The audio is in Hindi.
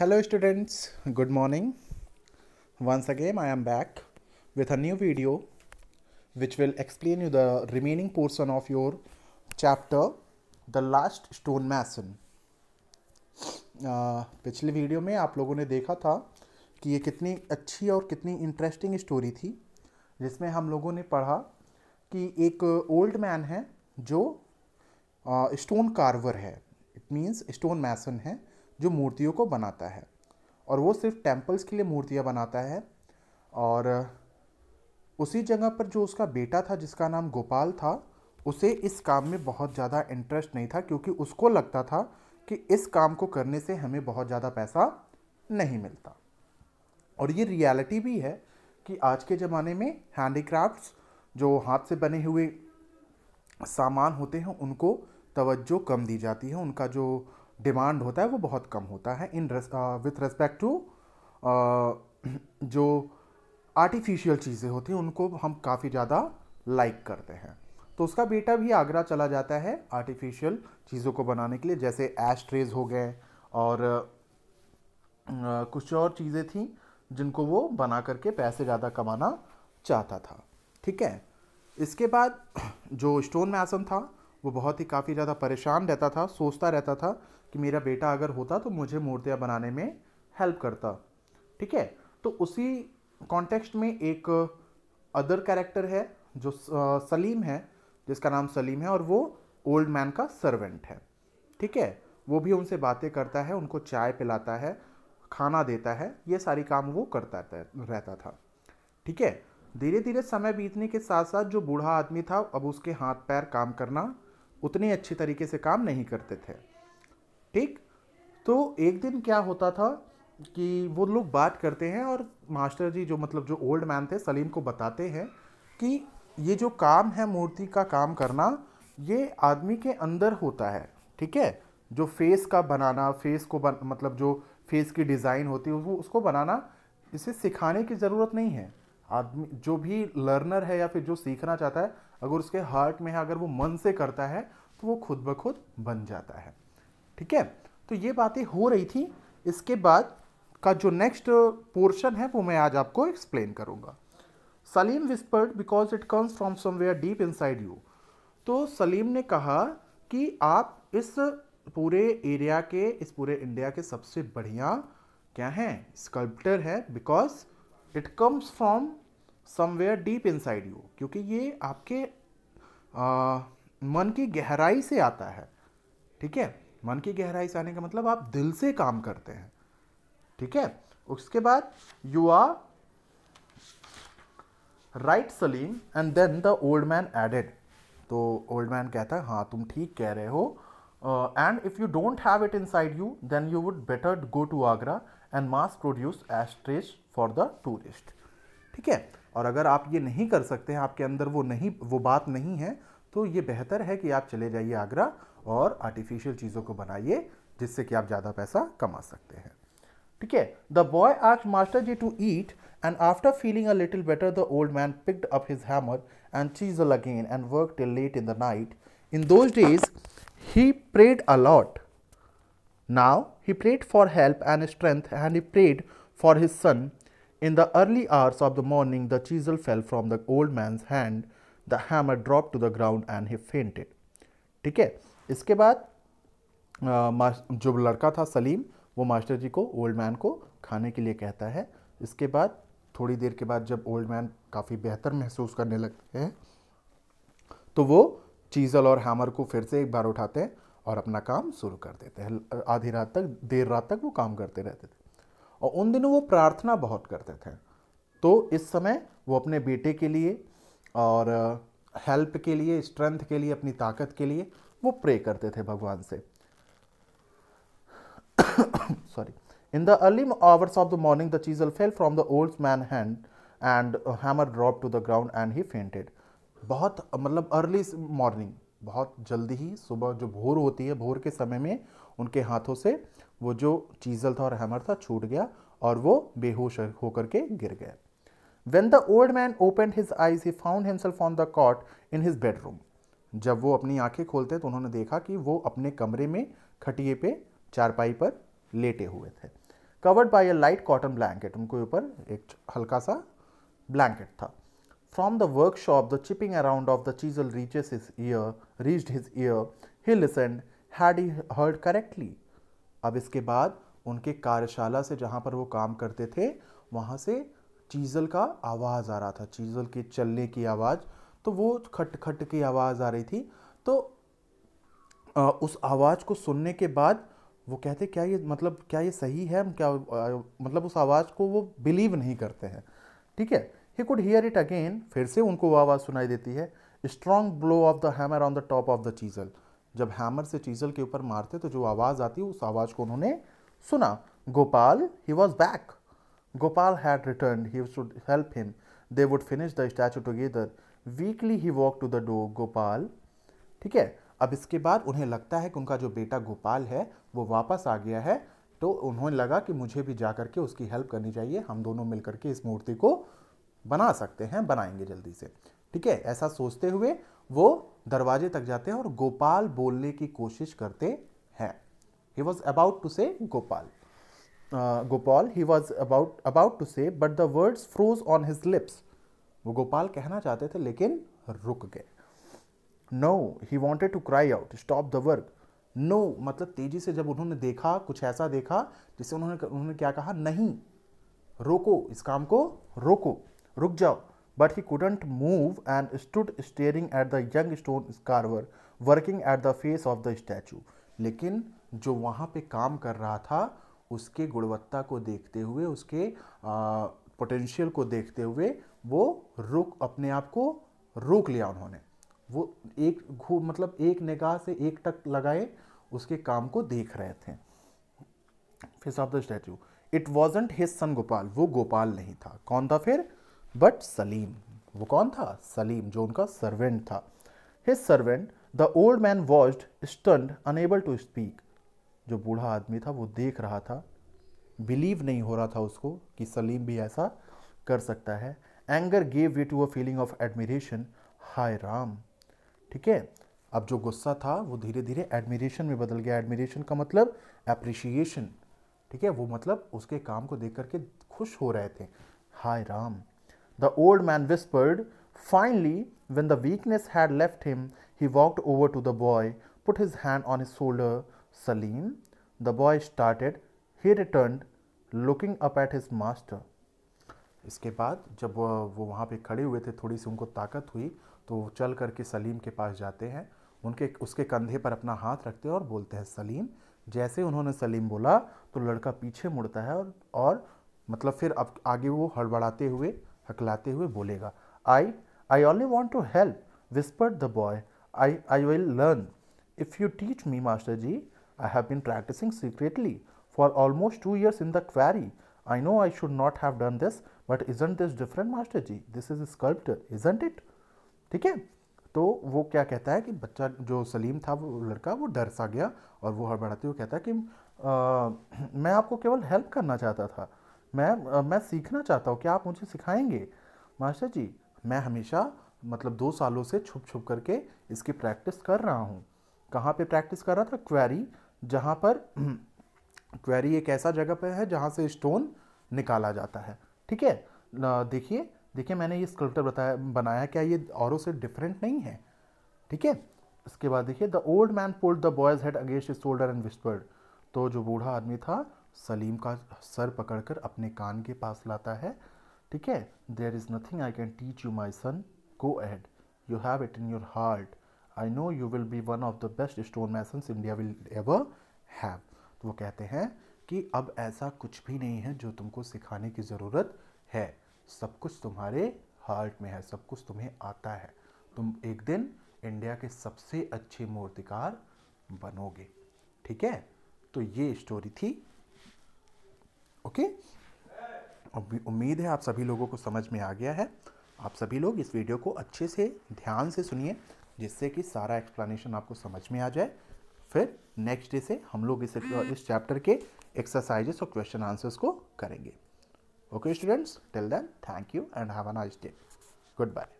hello students good morning once again i am back with a new video which will explain you the remaining portion of your chapter the last stone mason uh, पिछले वीडियो में आप लोगों ने देखा था कि ये कितनी अच्छी और कितनी इंटरेस्टिंग स्टोरी थी जिसमें हम लोगों ने पढ़ा कि एक ओल्ड मैन है जो स्टोन कार्वर है इट मीन्स स्टोन मैसन है जो मूर्तियों को बनाता है और वो सिर्फ टेम्पल्स के लिए मूर्तियाँ बनाता है और उसी जगह पर जो उसका बेटा था जिसका नाम गोपाल था उसे इस काम में बहुत ज़्यादा इंटरेस्ट नहीं था क्योंकि उसको लगता था कि इस काम को करने से हमें बहुत ज़्यादा पैसा नहीं मिलता और ये रियलिटी भी है कि आज के ज़माने में हैंडीक्राफ्ट्स जो हाथ से बने हुए सामान होते हैं उनको तवज्जो कम दी जाती है उनका जो डिमांड होता है वो बहुत कम होता है इन विथ रेस्पेक्ट टू जो आर्टिफिशियल चीज़ें होती हैं उनको हम काफ़ी ज़्यादा लाइक करते हैं तो उसका बेटा भी आगरा चला जाता है आर्टिफिशियल चीज़ों को बनाने के लिए जैसे एश ट्रेज हो गए और आ, कुछ और चीज़ें थी जिनको वो बना करके पैसे ज़्यादा कमाना चाहता था ठीक है इसके बाद जो स्टोन मैसन था वो बहुत ही काफ़ी ज़्यादा परेशान रहता था सोचता रहता था कि मेरा बेटा अगर होता तो मुझे मूर्तियाँ बनाने में हेल्प करता ठीक है तो उसी कॉन्टेक्स्ट में एक अदर कैरेक्टर है जो सलीम है जिसका नाम सलीम है और वो ओल्ड मैन का सर्वेंट है ठीक है वो भी उनसे बातें करता है उनको चाय पिलाता है खाना देता है ये सारी काम वो करता रहता था ठीक है धीरे धीरे समय बीतने के साथ साथ जो बूढ़ा आदमी था अब उसके हाथ पैर काम करना उतने अच्छे तरीके से काम नहीं करते थे ठीक तो एक दिन क्या होता था कि वो लोग बात करते हैं और मास्टर जी जो मतलब जो ओल्ड मैन थे सलीम को बताते हैं कि ये जो काम है मूर्ति का काम करना ये आदमी के अंदर होता है ठीक है जो फेस का बनाना फेस को बन, मतलब जो फेस की डिज़ाइन होती है वो उसको बनाना इसे सिखाने की ज़रूरत नहीं है आदमी जो भी लर्नर है या फिर जो सीखना चाहता है अगर उसके हार्ट में है अगर वो मन से करता है तो वो खुद ब खुद बन जाता है ठीक है तो ये बातें हो रही थी इसके बाद का जो नेक्स्ट पोर्शन है वो मैं आज आपको एक्सप्लेन करूँगा Salim whispered because it comes from somewhere deep inside you तो सलीम ने कहा कि आप इस पूरे एरिया के इस पूरे इंडिया के सबसे बढ़िया क्या हैं स्कल्प्टर है because it comes from somewhere deep inside you क्योंकि ये आपके आ, मन की गहराई से आता है ठीक है मन की गहराई से आने का मतलब आप दिल से काम करते हैं ठीक है उसके बाद you are right Salim and then the old man added तो ओल्ड मैन कहता है हाँ तुम ठीक कह रहे हो and if you don't have it inside you then you would better go to Agra and mass produce ashtrays for the tourist ठीक है और अगर आप ये नहीं कर सकते हैं आपके अंदर वो नहीं वो बात नहीं है तो ये बेहतर है कि आप चले जाइए आगरा और आर्टिफिशियल चीज़ों को बनाइए जिससे कि आप ज़्यादा पैसा कमा सकते हैं ठीक है द बॉय आज master ji to eat and after feeling a little better the old man picked up his hammer and chisel again and work till late in the night in those days he prayed a lot now he prayed for help and strength and he prayed for his son in the early hours of the morning the chisel fell from the old man's hand the hammer drop to the ground and he fainted ठीक है इसके बाद आ, जो लड़का था सलीम वो मास्टर जी को ओल्ड मैन को खाने के लिए कहता है इसके बाद थोड़ी देर के बाद जब ओल्ड मैन काफ़ी बेहतर महसूस करने लगते हैं तो वो चीज़ल और हैमर को फिर से एक बार उठाते हैं और अपना काम शुरू कर देते हैं आधी रात तक देर रात तक वो काम करते रहते थे और उन दिनों वो प्रार्थना बहुत करते थे तो इस समय वो अपने बेटे के लिए और हेल्प के लिए स्ट्रेंथ के लिए अपनी ताकत के लिए वो प्रे करते थे भगवान से sorry in the early hours of the morning the chisel fell from the old man hand and hammer drop to the ground and he fainted बहुत मतलब अर्ली मॉर्निंग बहुत जल्दी ही सुबह जो भोर होती है भोर के समय में उनके हाथों से वो जो चीजल था और हैमर था छूट गया और वो बेहोश होकर के गिर गए When the old man opened his eyes, he found himself on the cot in his bedroom. जब वो अपनी आंखें खोलते तो उन्होंने देखा कि वो अपने कमरे में खटिए पे चारपाई पर लेटे हुए थे covered by a light cotton blanket उनके ऊपर एक हल्का सा ब्लैंकेट था from the workshop the chipping around of the chisel reaches his ear reached his ear he listen had he heard correctly अब इसके बाद उनके कार्यशाला से जहाँ पर वो काम करते थे वहाँ से चीज़ल का आवाज़ आ रहा था चीज़ल के चलने की आवाज़ तो वो खट खट की आवाज़ आ रही थी तो आ, उस आवाज़ को सुनने के बाद वो कहते क्या ये मतलब क्या ये सही है क्या आ, मतलब उस आवाज़ को वो बिलीव नहीं करते हैं ठीक है he could hear it again फिर से उनको वो आवाज़ सुनाई देती है strong blow of the hammer on the top of the chisel जब हैमर से चीज़ल के ऊपर मारते तो जो आवाज़ आती उस आवाज़ को उन्होंने सुना Gopal he was back Gopal had returned, he should help him. They would finish the statue together. Weekly he walked to the door. Gopal, ठीक है अब इसके बाद उन्हें लगता है कि उनका जो बेटा गोपाल है वो वापस आ गया है तो उन्होंने लगा कि मुझे भी जा करके उसकी हेल्प करनी चाहिए हम दोनों मिल करके इस मूर्ति को बना सकते हैं बनाएंगे जल्दी से ठीक है ऐसा सोचते हुए वो दरवाजे तक जाते हैं और गोपाल बोलने की कोशिश करते हैं ही वॉज अबाउट टू से Gopal uh, Gopal, he was about about to say, but the words froze on his lips. वो गोपाल कहना चाहते थे लेकिन रुक गए no he wanted to cry out stop the work no मतलब तेजी से जब उन्होंने देखा कुछ ऐसा देखा जिससे उन्होंने उन्होंने क्या कहा नहीं रोको इस काम को रोको रुक जाओ but he couldn't move and stood staring at the young stone carver working at the face of the statue लेकिन जो वहाँ पे काम कर रहा था उसके गुणवत्ता को देखते हुए उसके पोटेंशियल को देखते हुए वो रोक अपने आप को रोक लिया उन्होंने वो एक खूब मतलब एक निगाह से एक टक लगाए उसके काम को देख रहे थे face of the statue it wasn't his son Gopal वो गोपाल नहीं था कौन था फिर बट सलीम वो कौन था सलीम जो उनका सर्वेंट था his servant the old man watched stunned unable to speak जो बूढ़ा आदमी था वो देख रहा था बिलीव नहीं हो रहा था उसको कि सलीम भी ऐसा कर सकता है anger gave way to a feeling of admiration हाय राम ठीक है अब जो गुस्सा था वो धीरे धीरे एडमिरेशन में बदल गया एडमिरेशन का मतलब अप्रिशिएशन ठीक है वो मतलब उसके काम को देख करके खुश हो रहे थे हाय Ram the old man whispered finally when the weakness had left him he walked over to the boy put his hand on his shoulder Salim, the boy started. He returned, looking up at his master. इसके बाद जब वो वहाँ पे खड़े हुए थे थोड़ी सी उनको ताकत हुई तो वो चल करके सलीम के पास जाते हैं उनके उसके कंधे पर अपना हाथ रखते हैं और बोलते हैं सलीम जैसे उन्होंने सलीम बोला तो लड़का पीछे मुड़ता है और और मतलब फिर अब आगे वो हड़बड़ाते हुए हकलाते हुए बोलेगा I I only want to help whispered the boy I I will learn if you teach me master ji I have been practicing secretly for almost two years in the quarry. I know I should not have done this, isn't this different, Master Ji? जी this is sculptor, isn't it ठीक है तो वो क्या कहता है कि बच्चा जो सलीम था वो लड़का वो डर सा गया और वो हड़बड़ाते हुए कहता है कि आ, मैं आपको केवल हेल्प करना चाहता था मैं आ, मैं सीखना चाहता हूँ क्या आप मुझे सिखाएंगे मास्टर जी मैं हमेशा मतलब दो सालों से छुप छुप करके इसकी प्रैक्टिस कर रहा हूँ कहाँ पे प्रैक्टिस कर रहा था क्वेरी जहाँ पर क्वेरी एक ऐसा जगह पर है जहाँ से स्टोन निकाला जाता है ठीक है देखिए देखिए मैंने ये स्कल्प्टर बताया बनाया क्या ये औरों से डिफरेंट नहीं है ठीक है इसके बाद देखिए the old man pulled the boy's head against his shoulder and whispered तो जो बूढ़ा आदमी था सलीम का सर पकड़कर अपने कान के पास लाता है ठीक है there is nothing I can teach you my son go ahead you have it in your heart I know you will be one of the best stone mason India will ever have तो वो कहते हैं कि अब ऐसा कुछ भी नहीं है जो तुमको सिखाने की ज़रूरत है सब कुछ तुम्हारे हार्ट में है सब कुछ तुम्हें आता है तुम एक दिन इंडिया के सबसे अच्छे मूर्तिकार बनोगे ठीक है तो ये स्टोरी थी ओके उम्मीद है आप सभी लोगों को समझ में आ गया है आप सभी लोग इस वीडियो को अच्छे से ध्यान से सुनिए जिससे कि सारा एक्सप्लेनेशन आपको समझ में आ जाए फिर नेक्स्ट डे से हम लोग हम्म। इस इस चैप्टर के एक्सरसाइजेस और क्वेश्चन आंसर्स को करेंगे okay students till then thank you and have a nice day good bye